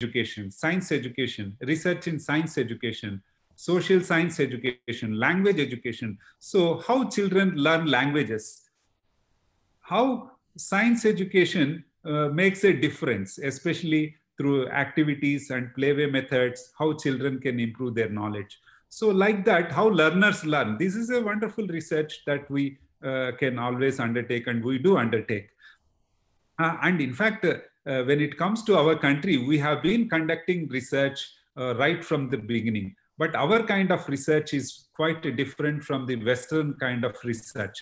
education, science education, research in science education, social science education, language education. So, how children learn languages, how science education uh, makes a difference, especially through activities and playway methods, how children can improve their knowledge. So, like that, how learners learn. This is a wonderful research that we uh, can always undertake and we do undertake. Uh, and in fact, uh, uh, when it comes to our country, we have been conducting research uh, right from the beginning. But our kind of research is quite different from the Western kind of research.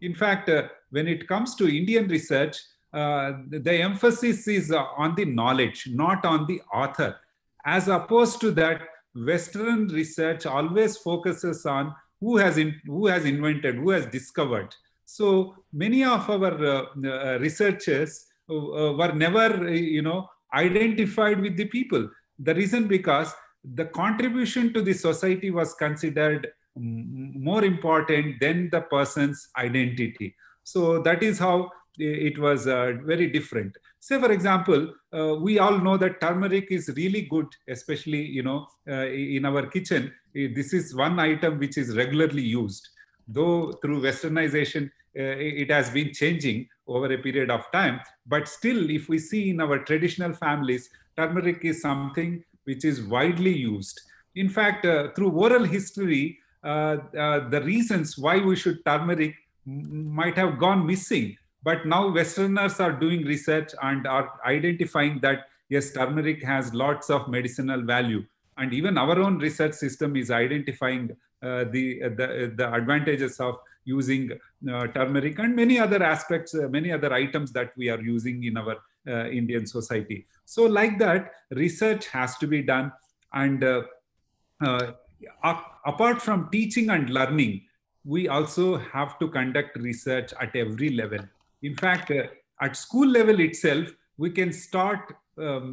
In fact, uh, when it comes to Indian research, uh, the emphasis is uh, on the knowledge, not on the author. As opposed to that, Western research always focuses on who has, in, who has invented, who has discovered. So many of our uh, researchers uh, were never, uh, you know, identified with the people. The reason because the contribution to the society was considered more important than the person's identity. So that is how it was uh, very different. Say, for example, uh, we all know that turmeric is really good, especially you know uh, in our kitchen. This is one item which is regularly used, though through westernization uh, it has been changing over a period of time. But still, if we see in our traditional families, turmeric is something which is widely used. In fact, uh, through oral history, uh, uh, the reasons why we should turmeric might have gone missing. But now Westerners are doing research and are identifying that yes, turmeric has lots of medicinal value. And even our own research system is identifying uh, the, uh, the, the advantages of using uh, turmeric and many other aspects, uh, many other items that we are using in our uh, Indian society. So like that, research has to be done. And apart from teaching and learning, we also have to conduct research at every level. In fact, uh, at school level itself, we can start um,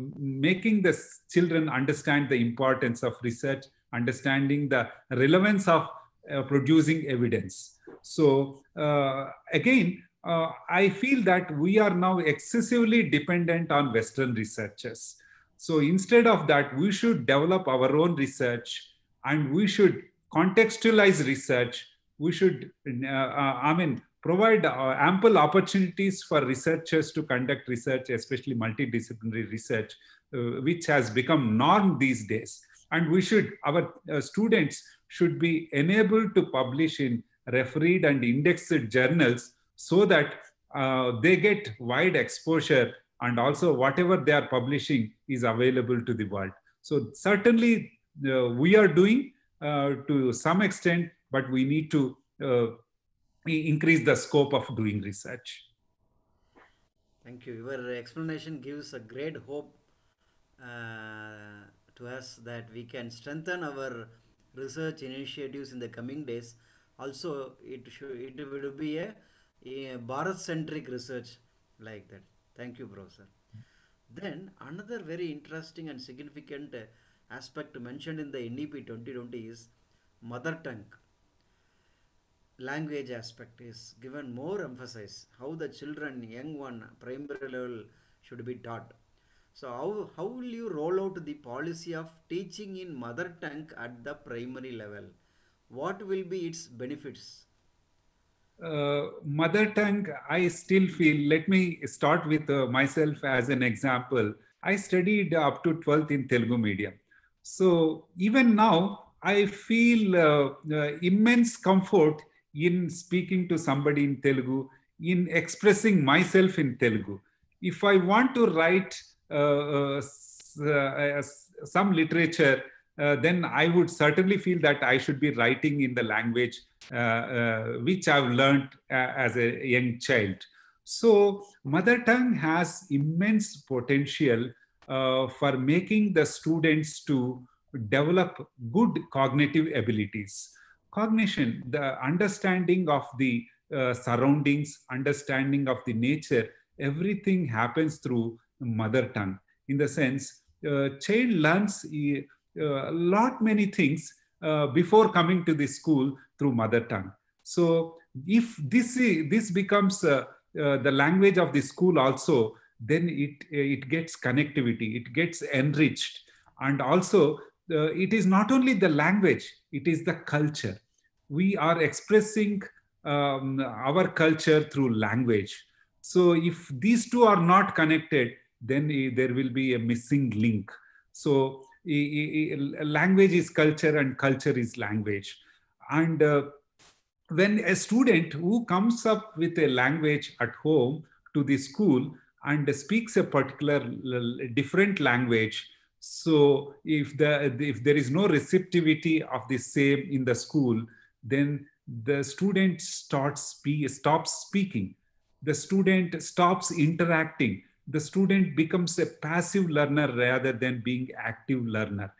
making the children understand the importance of research, understanding the relevance of uh, producing evidence. So uh, again, uh, I feel that we are now excessively dependent on Western researchers. So instead of that, we should develop our own research and we should contextualize research. We should, uh, uh, I mean, provide uh, ample opportunities for researchers to conduct research, especially multidisciplinary research, which has become norm these days. And we should, our students should be enabled to publish in refereed and indexed journals so that uh, they get wide exposure and also whatever they are publishing is available to the world. So certainly uh, we are doing uh, to some extent, but we need to uh, increase the scope of doing research. Thank you. Your explanation gives a great hope uh, to us that we can strengthen our research initiatives in the coming days. Also, it should it will be a, a Bharat-centric research like that. Thank you, Professor. Then another very interesting and significant uh, aspect mentioned in the NEP 2020 is mother tongue. Language aspect is given more emphasis how the children, young one, primary level should be taught. So how, how will you roll out the policy of teaching in mother tongue at the primary level? What will be its benefits? Uh, mother tongue, I still feel, let me start with uh, myself as an example. I studied up to 12th in Telugu medium. So even now, I feel uh, uh, immense comfort in speaking to somebody in Telugu, in expressing myself in Telugu. If I want to write uh, uh, uh, some literature, then I would certainly feel that I should be writing in the language which I've learned as a young child. So, mother tongue has immense potential uh, for making the students to develop good cognitive abilities. Cognition, the understanding of the uh, surroundings, understanding of the nature, everything happens through mother tongue in the sense uh, child learns a uh, uh, lot many things uh, before coming to the school through mother tongue so if this this becomes the language of the school also then it it gets connectivity it gets enriched and also uh, it is not only the language it is the culture we are expressing um, our culture through language so if these two are not connected then there will be a missing link. So language is culture and culture is language. And uh, when a student who comes up with a language at home to the school and speaks a particular different language, so if, the, if there is no receptivity of the same in the school, then the student starts spe- stops speaking. The student stops interacting the student becomes a passive learner rather than being active learner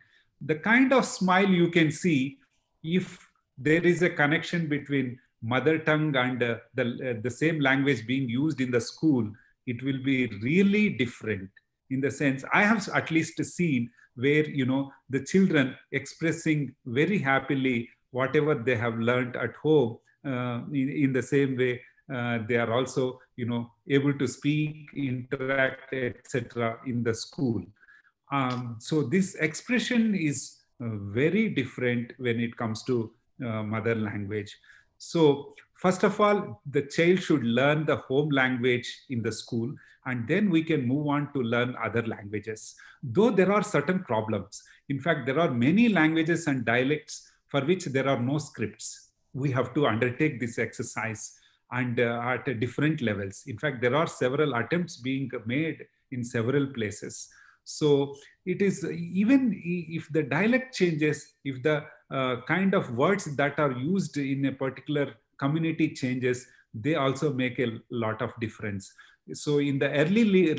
the kind of smile you can see if there is a connection between mother tongue and uh, the, uh, the same language being used in the school it will be really different in the sense i have at least seen where you know the children expressing very happily whatever they have learned at home uh, in, in, the same way uh, they are also you know, able to speak, interact, etc., in the school. Um, so this expression is uh, very different when it comes to uh, mother language. So first of all, the child should learn the home language in the school, and then we can move on to learn other languages. Though there are certain problems. In fact, there are many languages and dialects for which there are no scripts. We have to undertake this exercise and uh, at different levels. In fact, there are several attempts being made in several places. So it is even if the dialect changes, if the uh, kind of words that are used in a particular community changes, they also make a lot of difference. So in the early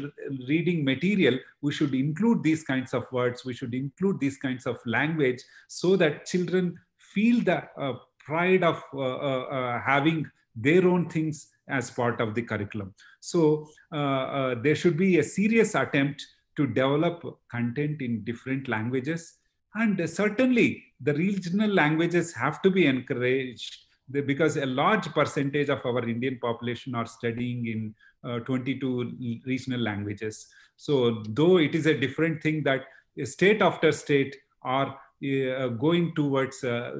reading material, we should include these kinds of words, we should include these kinds of language so that children feel the uh, pride of uh, uh, uh having their own things as part of the curriculum. So uh, uh, there should be a serious attempt to develop content in different languages. And uh, certainly the regional languages have to be encouraged because a large percentage of our Indian population are studying in uh, 22 regional languages. So though it is a different thing that state after state are uh, going towards uh,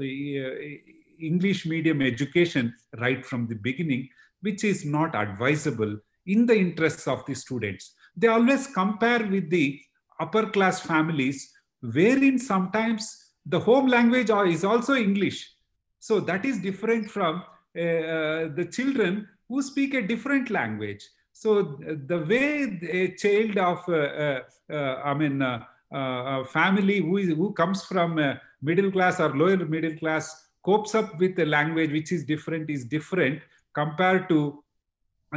English medium education right from the beginning, which is not advisable in the interests of the students. They always compare with the upper class families, wherein sometimes the home language is also English. So that is different from uh, uh, the children who speak a different language. So the way a child of, uh, uh, uh I mean, uh, a family who, is, who comes from middle class or lower middle class copes up with a language which is different is different compared to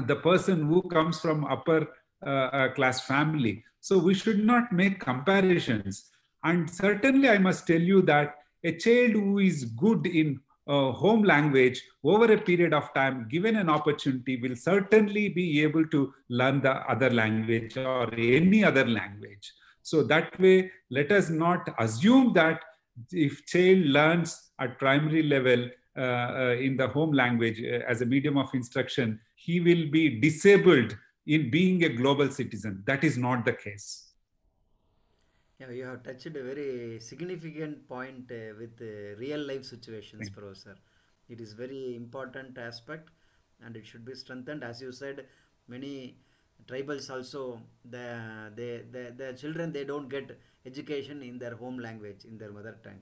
the person who comes from upper uh, uh, class family so we should not make comparisons and certainly i must tell you that a child who is good in uh, home language over a period of time given an opportunity will certainly be able to learn the other language or any other language so that way let us not assume that if child learns at primary level uh, uh in the home language uh, as a medium of instruction, he will be disabled in being a global citizen. That is not the case. Yeah, you have touched a very significant point uh, with uh, real life situations, Professor. It is very important aspect, and it should be strengthened. As you said, many tribals also the, the the, the children they don't get education in their home language in their mother tongue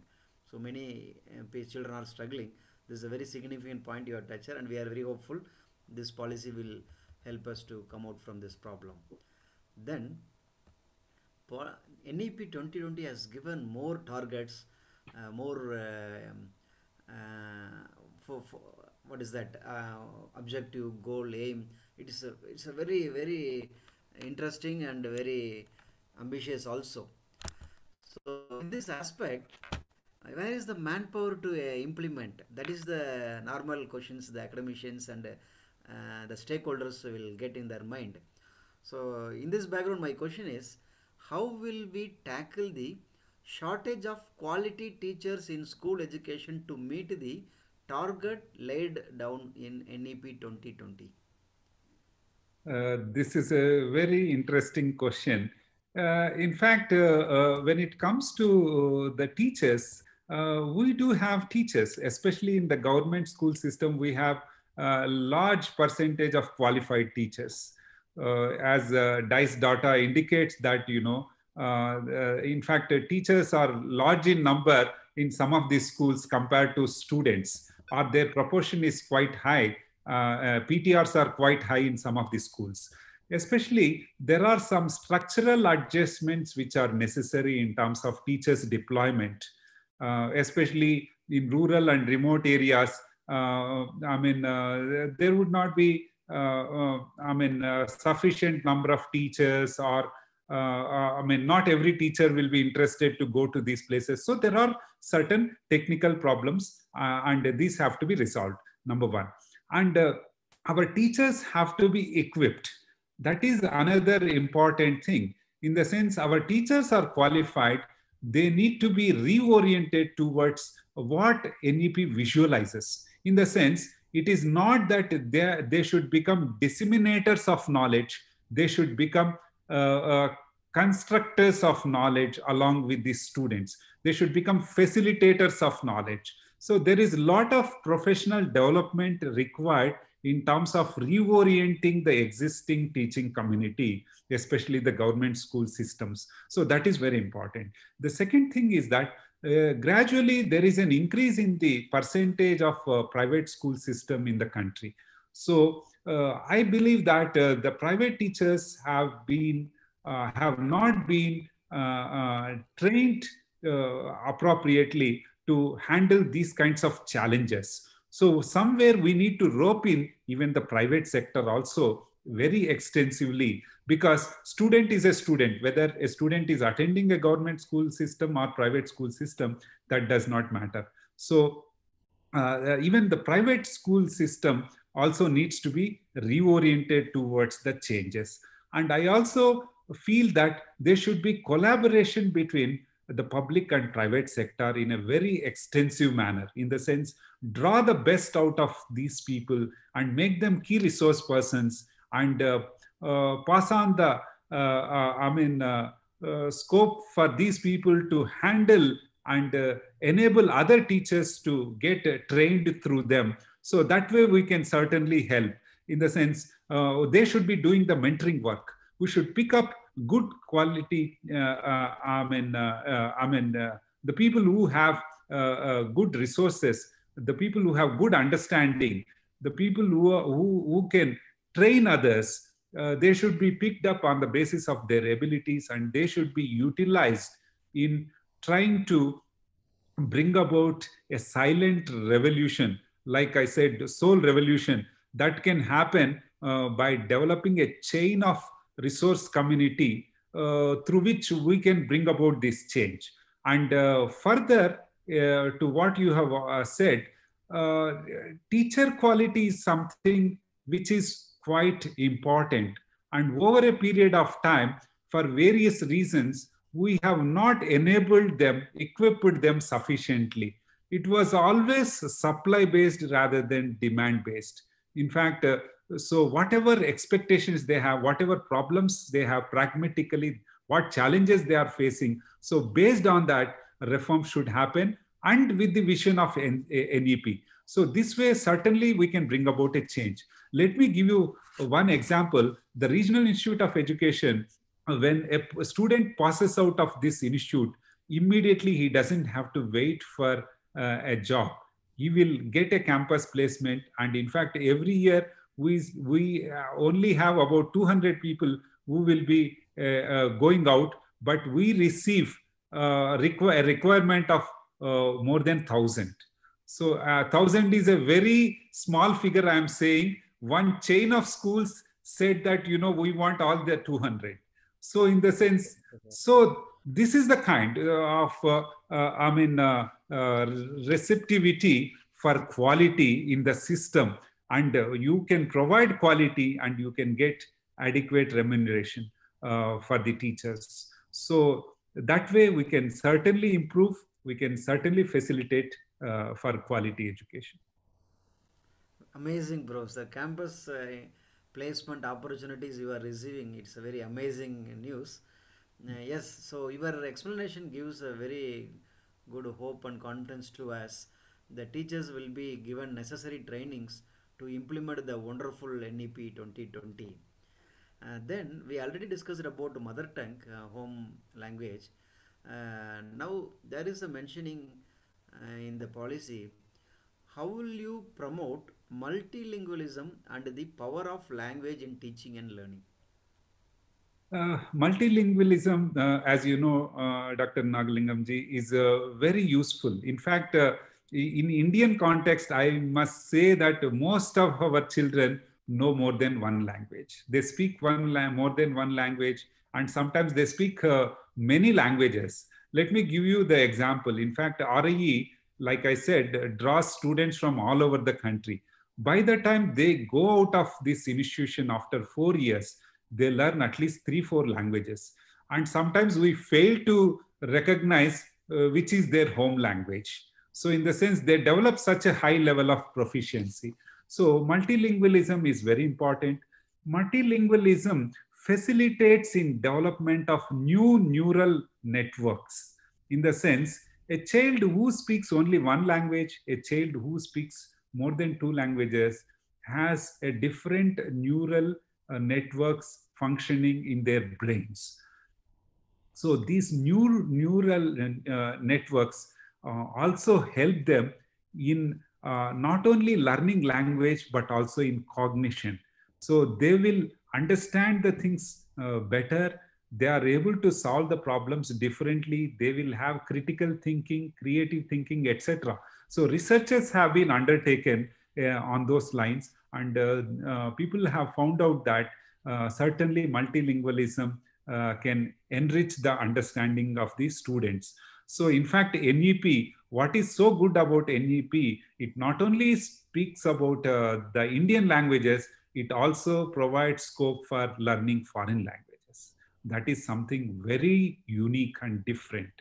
so many uh, children are struggling this is a very significant point you are touched and we are very hopeful this policy will help us to come out from this problem then NEP 2020 has given more targets uh, more uh, um, uh for, for, what is that uh, objective goal aim it is a it's a very very interesting and very ambitious also so in this aspect where is the manpower to uh, implement that is the normal questions the academicians and uh, the stakeholders will get in their mind so in this background my question is how will we tackle the shortage of quality teachers in school education to meet the target laid down in NEP 2020 uh, this is a very interesting question. Uh, in fact, uh, when it comes to the teachers, we do have teachers, especially in the government school system, we have a large percentage of qualified teachers. as DICE data indicates that, you know, in fact, teachers are large in number in some of these schools compared to students or their proportion is quite high uh, uh, PTRs are quite high in some of the schools. Especially, there are some structural adjustments which are necessary in terms of teachers' deployment, uh, especially in rural and remote areas. I mean, there would not be uh, uh, I mean, sufficient number of teachers or I mean, not every teacher will be interested to go to these places. So there are certain technical problems and these have to be resolved, number one. And uh, our teachers have to be equipped. That is another important thing. In the sense, our teachers are qualified, they need to be reoriented towards what NEP visualizes. In the sense, it is not that they, they should become disseminators of knowledge, they should become uh, uh, constructors of knowledge along with the students. They should become facilitators of knowledge. So there is a lot of professional development required in terms of reorienting the existing teaching community, especially the government school systems. So that is very important. The second thing is that uh, gradually there is an increase in the percentage of uh, private school system in the country. So uh, I believe that uh, the private teachers have been uh, have not been uh, trained appropriately to handle these kinds of challenges. So somewhere we need to rope in even the private sector also very extensively because student is a student whether a student is attending a government school system or private school system that does not matter so uh, uh even the private school system also needs to be reoriented towards the changes and i also feel that there should be collaboration between the public and private sector in a very extensive manner in the sense draw the best out of these people and make them key resource persons and uh, uh, pass on the uh, uh, i mean uh, scope for these people to handle and enable other teachers to get trained through them so that way we can certainly help in the sense they should be doing the mentoring work we should pick up good quality, uh, uh, I mean, uh, I mean, the people who have good resources, the people who have good understanding, the people who, are, who, who can train others, uh, they should be picked up on the basis of their abilities and they should be utilized in trying to bring about a silent revolution like i said soul revolution that can happen uh, by developing a chain of resource community uh, through which we can bring about this change. And uh, further uh, to what you have said, teacher quality is something which is quite important. And over a period of time, for various reasons, we have not enabled them, equipped them sufficiently. It was always supply based rather than demand based. In fact, uh, so whatever expectations they have, whatever problems they have pragmatically, what challenges they are facing. So based on that, reform should happen and with the vision of NEP. So this way, certainly we can bring about a change. Let me give you one example. The Regional Institute of Education, when a student passes out of this institute, immediately he doesn't have to wait for uh, a job. He will get a campus placement. And in fact, every year we, we uh, only have about 200 people who will be uh, uh, going out, but we receive requ- a requirement of more than 1,000. So, 1,000 is a very small figure, I am saying. One chain of schools said that, you know, we want all the 200. So, in the sense, so this is the kind of uh, uh, i mean uh, receptivity for quality in the system and uh, you can provide quality and you can get adequate remuneration uh, for the teachers. So that way we can certainly improve, we can certainly facilitate uh, for quality education. Amazing, bros. The campus placement opportunities you are receiving, it's a very amazing news. Uh, yes, so your explanation gives a very good hope and confidence to us. The teachers will be given necessary trainings to implement the wonderful NEP 2020. Uh, then we already discussed about mother tongue, uh, home language. Uh, now there is a mentioning uh, in the policy, how will you promote multilingualism and the power of language in teaching and learning? Uh, multilingualism, uh, as you know, Dr. Nagalingamji, is very useful. In fact, in Indian context, I must say that most of our children know more than one language. They speak one more than one language, and sometimes they speak uh, many languages. Let me give you the example. In fact, RIE, like I said, draws students from all over the country. By the time they go out of this institution after four years, they learn at least three, four languages. And sometimes we fail to recognize uh, which is their home language. So in the sense, they develop such a high level of proficiency. So multilingualism is very important. Multilingualism facilitates in development of new neural networks. In the sense, a child who speaks only one language, a child who speaks more than two languages has a different neural uh, networks functioning in their brains. So these new neural uh, networks uh, also help them in uh, not only learning language, but also in cognition. So they will understand the things uh, better. They are able to solve the problems differently. They will have critical thinking, creative thinking, etc. So researches have been undertaken on those lines and uh, uh, people have found out that uh, certainly multilingualism can enrich the understanding of the students so in fact, NEP, what is so good about NEP, it not only speaks about uh, the Indian languages, it also provides scope for learning foreign languages. That is something very unique and different.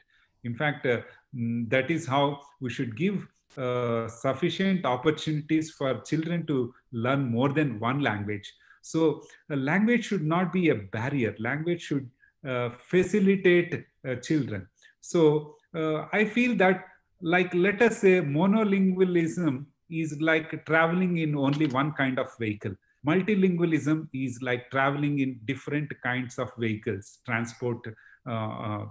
In fact, uh, mm, that is how we should give uh, sufficient opportunities for children to learn more than one language. So uh, language should not be a barrier. Language should uh, facilitate uh, children. So uh, I feel that, like, let us say, monolingualism is like traveling in only one kind of vehicle. Multilingualism is like traveling in different kinds of vehicles, transport uh, uh,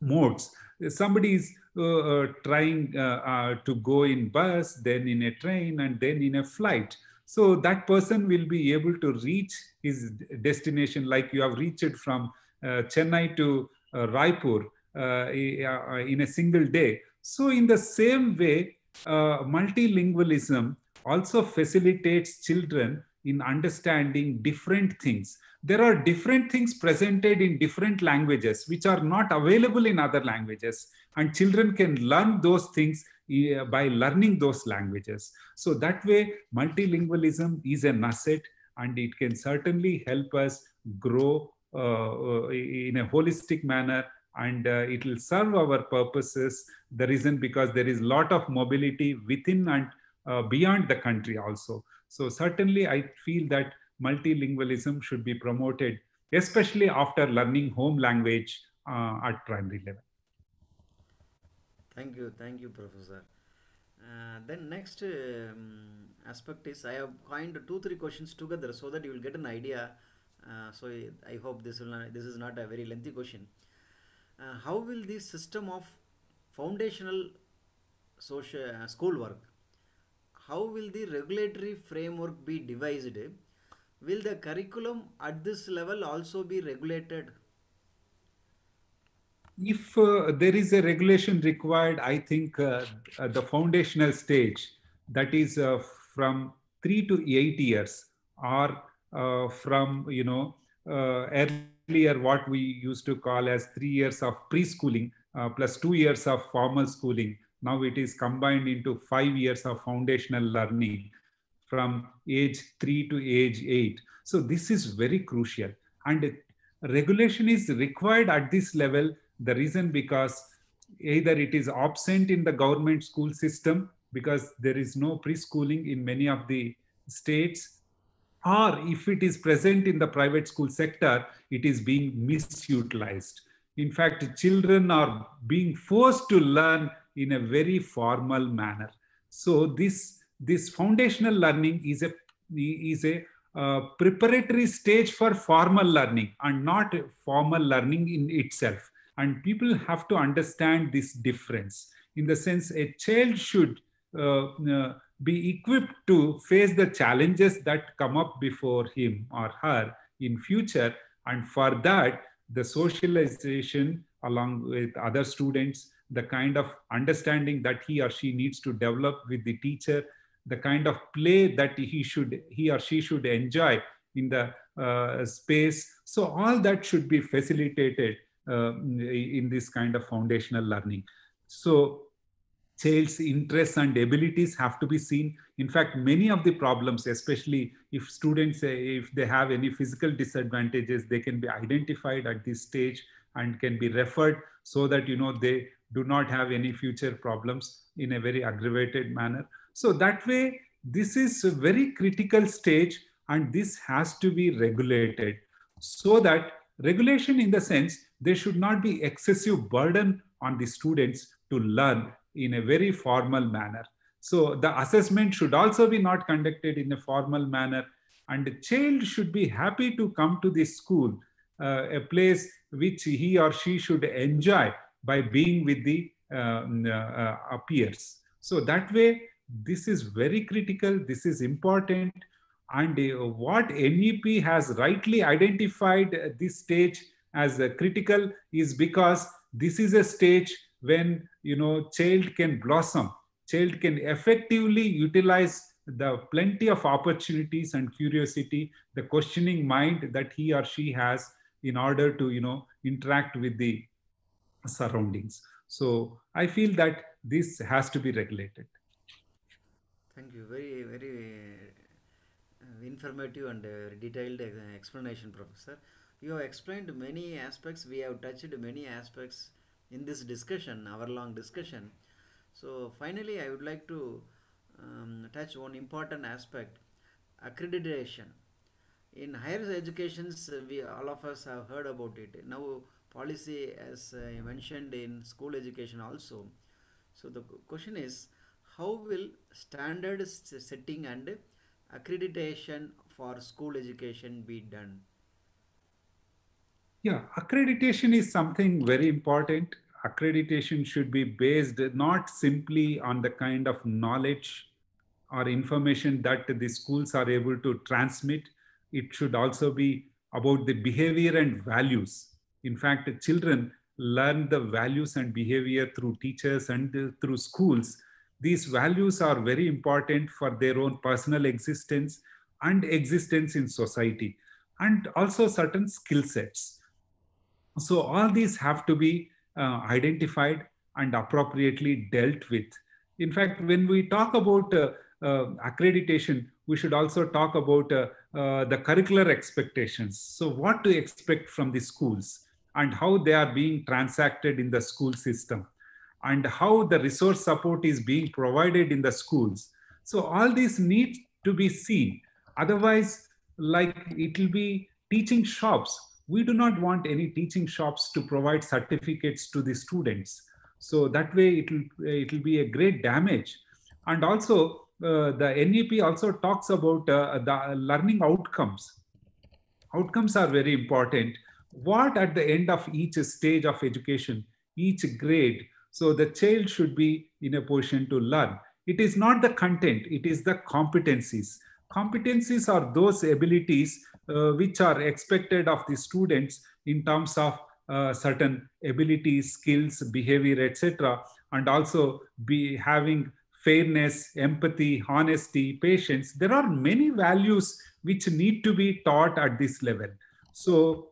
modes. Somebody is uh, trying uh, uh, to go in bus, then in a train, and then in a flight. So that person will be able to reach his destination, like you have reached from Chennai to Raipur. Uh, uh, uh, in a single day. So in the same way, multilingualism also facilitates children in understanding different things. There are different things presented in different languages which are not available in other languages, and children can learn those things by learning those languages. So, that way, multilingualism is an asset and it can certainly help us grow uh, in a holistic manner and uh, it will serve our purposes. The reason because there is lot of mobility within and uh, beyond the country also. So certainly I feel that multilingualism should be promoted, especially after learning home language uh, at primary level. Thank you, thank you, Professor. Uh, then next um, aspect is I have coined two three questions together so that you will get an idea. Uh, so I hope this will not, this is not a very lengthy question uh, how will this system of foundational social uh, work? how will the regulatory framework be devised will the curriculum at this level also be regulated if uh, there is a regulation required i think uh, uh, the foundational stage that is uh, from 3 to 8 years or from you know early clear what we used to call as three years of preschooling uh, plus two years of formal schooling. Now it is combined into five years of foundational learning from age three to age eight. So this is very crucial. And regulation is required at this level. The reason because either it is absent in the government school system because there is no preschooling in many of the states or if it is present in the private school sector, it is being misutilized. In fact, children are being forced to learn in a very formal manner. So this, this foundational learning is a, is a uh, preparatory stage for formal learning and not formal learning in itself. And people have to understand this difference in the sense a child should uh, uh, be equipped to face the challenges that come up before him or her in future and for that the socialization along with other students the kind of understanding that he or she needs to develop with the teacher the kind of play that he should he or she should enjoy in the uh, space so all that should be facilitated uh, in this kind of foundational learning so child's interests and abilities have to be seen. In fact, many of the problems, especially if students, eh, if they have any physical disadvantages, they can be identified at this stage and can be referred so that, you know, they do not have any future problems in a very aggravated manner. So that way, this is a very critical stage and this has to be regulated so that regulation in the sense there should not be excessive burden on the students to learn in a very formal manner. So the assessment should also be not conducted in a formal manner. And the child should be happy to come to this school, uh, a place which he or she should enjoy by being with the um, uh, uh, peers. So that way, this is very critical, this is important. And uh, what NEP has rightly identified this stage as critical is because this is a stage when you know child can blossom child can effectively utilize the plenty of opportunities and curiosity the questioning mind that he or she has in order to you know interact with the surroundings so i feel that this has to be regulated thank you very very uh, informative and uh, detailed explanation professor you have explained many aspects we have touched many aspects in this discussion, hour-long discussion. So finally, I would like to um, touch one important aspect, accreditation. In higher educations, uh, we all of us have heard about it. Now, policy as I mentioned in school education also. So the question is, how will standard setting and accreditation for school education be done? Yeah, accreditation is something very important. Accreditation should be based not simply on the kind of knowledge or information that the schools are able to transmit. It should also be about the behavior and values. In fact, children learn the values and behavior through teachers and through schools. These values are very important for their own personal existence and existence in society, and also certain skill sets. So all these have to be uh, identified and appropriately dealt with. In fact, when we talk about uh, uh, accreditation, we should also talk about uh, uh, the curricular expectations. So what to expect from the schools and how they are being transacted in the school system and how the resource support is being provided in the schools. So all these need to be seen. Otherwise, like it will be teaching shops we do not want any teaching shops to provide certificates to the students. So that way it'll, it'll be a great damage. And also uh, the NEP also talks about uh, the learning outcomes. Outcomes are very important. What at the end of each stage of education, each grade, so the child should be in a position to learn. It is not the content, it is the competencies. Competencies are those abilities uh, which are expected of the students in terms of uh, certain abilities, skills, behavior, etc. And also be having fairness, empathy, honesty, patience. There are many values which need to be taught at this level. So,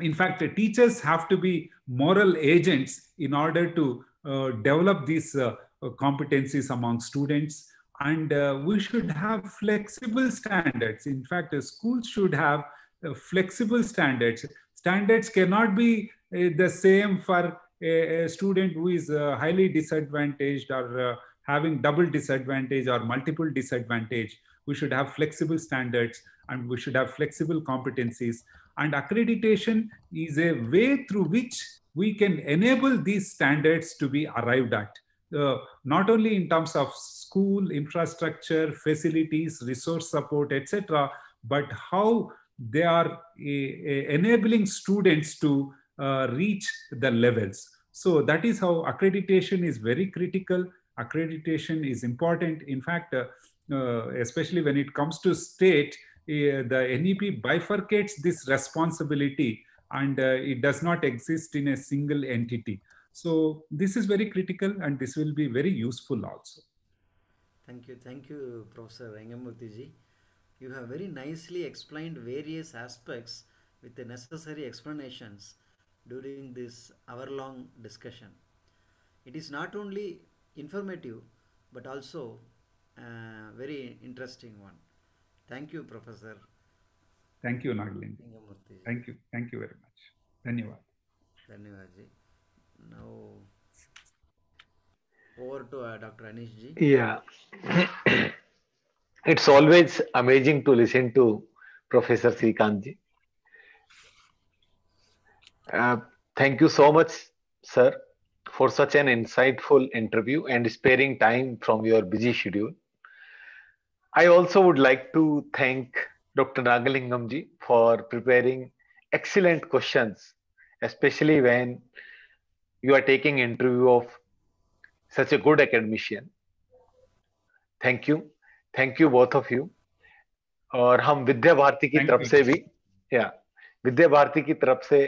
in fact, the teachers have to be moral agents in order to uh, develop these uh, competencies among students. And uh, we should have flexible standards. In fact, uh, schools should have uh, flexible standards. Standards cannot be uh, the same for a, a student who is highly disadvantaged or having double disadvantage or multiple disadvantage. We should have flexible standards and we should have flexible competencies. And accreditation is a way through which we can enable these standards to be arrived at, uh, not only in terms of school infrastructure, facilities, resource support, etc., but how they are eh, eh, enabling students to uh, reach the levels. So that is how accreditation is very critical. Accreditation is important. In fact, uh, uh, especially when it comes to state, eh, the NEP bifurcates this responsibility and uh, it does not exist in a single entity. So this is very critical and this will be very useful also. Thank you, thank you, Professor Rangamurthy You have very nicely explained various aspects with the necessary explanations during this hour-long discussion. It is not only informative but also very interesting one. Thank you, Professor. Thank you, Nagalin. Thank you. Thank you very much. Dhanyavad. Dhanyavad. Now, over to uh, Dr. Anish Ji. Yeah. it's always amazing to listen to Professor Srikant Ji. Uh, thank you so much, sir, for such an insightful interview and sparing time from your busy schedule. I also would like to thank Dr. Nagalingam ji for preparing excellent questions, especially when you are taking interview of such a good academician. Thank you. Thank you both of you. और हम विद्या भारती की तरफ से भी या विद्या भारती की तरफ से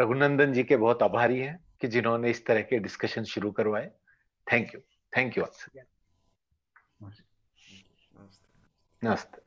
रघुनंदन जी के बहुत आभारी हैं कि जिन्होंने इस तरह के डिस्कशन शुरू करवाए थैंक यू थैंक यू नमस्ते